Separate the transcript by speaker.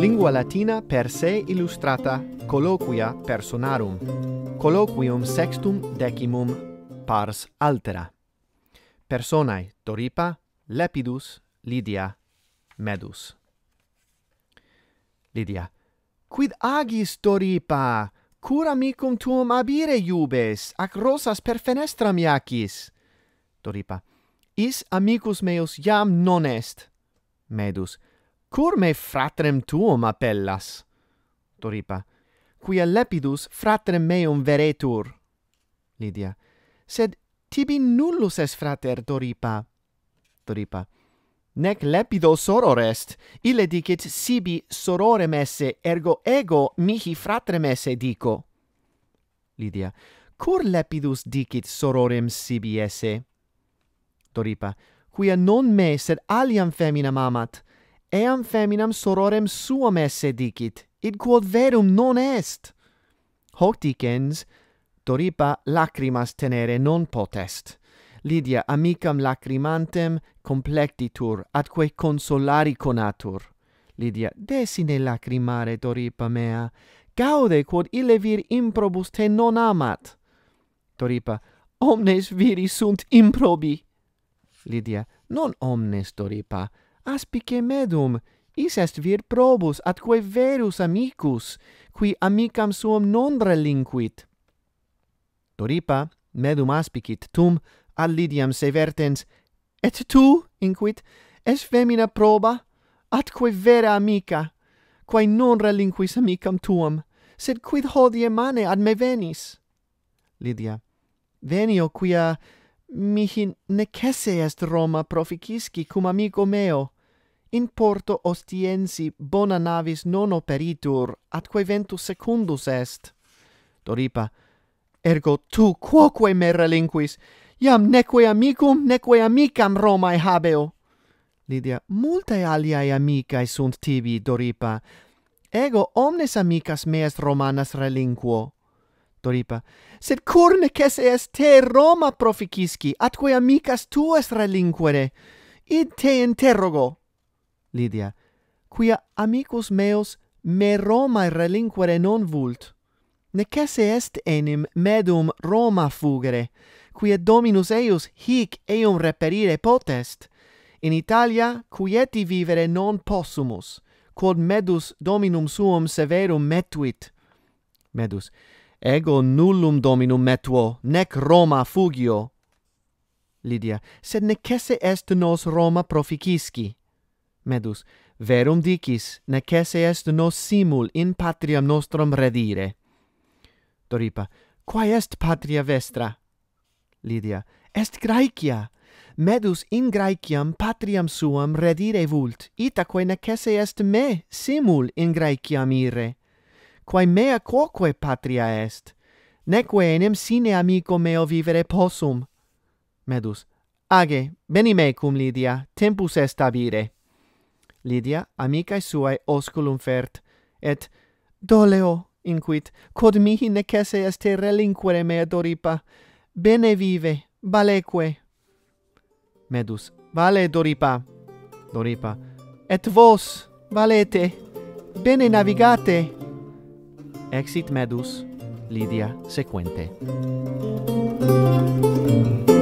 Speaker 1: Lingua latina per se illustrata colloquia personarum. Colloquium sextum decimum pars altera. Personae Doripa, Lepidus, Lydia, Medus. Lydia. Quid agis, Doripa? Cur amicum tuum abire iubes? Ac rosas per fenestram iacis? Doripa. Is amicus meus iam non est. Medus cor me fratrem tuum appellas? Toripa. Quia lepidus fratrem meum veretur? Lidia. Sed tibi nullus es frater, Toripa. Toripa. Nec lepido soror est, ile dicit sibi sororem esse, ergo ego mihi fratrem esse dico. Lidia. Cur lepidus dicit sororem sibi esse? Toripa. Quia non me, sed aliam feminam amat eam feminam sororem suam esse dicit, id quod verum non est. Hoc dicens, Doripa lacrimas tenere non potest. Lydia amicam lacrimantem complectitur, atque consolari conatur. Lydia, desine lacrimare, Doripa mea, gaude quod ille vir improbus te non amat. Doripa, omnes viri sunt improbi. Lydia, non omnes, Doripa, aspice medum, is est vir probus atque verus amicus, qui amicam suam non relinquit. Doripa, medum aspicit tum, ad Lidiam severtens, et tu, inquit, es femina proba, atque vera amica, quae non relinquis amicam tuam, sed quid hodie mane ad me venis? Lidia, venio quia mihi necesse est Roma proficisci cum amico meo, in porto ostiensi bona navis non operitur, atque ventus secundus est. Doripa, ergo tu quoque me relinquis, iam neque amicum, neque amicam Romae habeo. Lydia, multae aliae amicae sunt tibi, Doripa. Ego omnes amicas meas Romanas relinquo. Doripa, sed cur necese est te Roma proficisci, atque amicas tuas relinquere? Id te interrogo. Lydia, quia amicus meus me Romae relinquere non vult, necesse est enim medum Roma fugere, quia dominus eius hic eum reperire potest, in Italia quieti vivere non possumus, quod medus dominum suum severum metuit. Medus, ego nullum dominum metuo, nec Roma fugio. Lydia, sed necesse est nos Roma proficisci, medus verum dicis ne est nos simul in patriam nostrum redire Doripa, quae est patria vestra lydia est graecia medus in graeciam patriam suam redire vult itaque quae ne est me simul in graecia mire quae mea quoque patria est nec enim sine amico meo vivere possum medus age veni me cum lydia tempus est abire Lydia, amicae suae osculum fert, et doleo inquit, quod mihi necesse est te relinquere mea Doripa. Bene vive, valeque. Medus, vale Doripa. Doripa, et vos, valete, bene navigate. Exit Medus, Lydia sequente. Thank you.